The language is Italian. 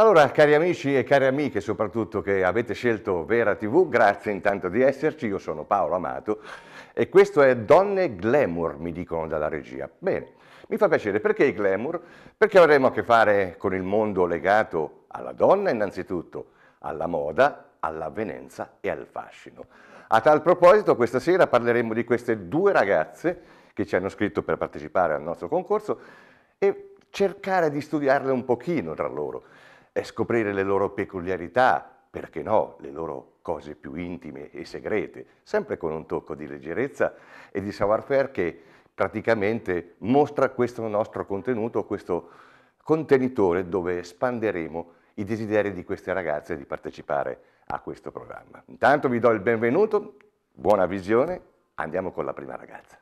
Allora, cari amici e cari amiche, soprattutto che avete scelto Vera TV, grazie intanto di esserci, io sono Paolo Amato e questo è Donne Glamour, mi dicono dalla regia. Bene, mi fa piacere, perché i glamour? Perché avremo a che fare con il mondo legato alla donna innanzitutto, alla moda, all'avvenenza e al fascino. A tal proposito, questa sera parleremo di queste due ragazze che ci hanno scritto per partecipare al nostro concorso e cercare di studiarle un pochino tra loro è scoprire le loro peculiarità, perché no, le loro cose più intime e segrete, sempre con un tocco di leggerezza e di savoir-faire che praticamente mostra questo nostro contenuto, questo contenitore dove espanderemo i desideri di queste ragazze di partecipare a questo programma. Intanto vi do il benvenuto, buona visione, andiamo con la prima ragazza.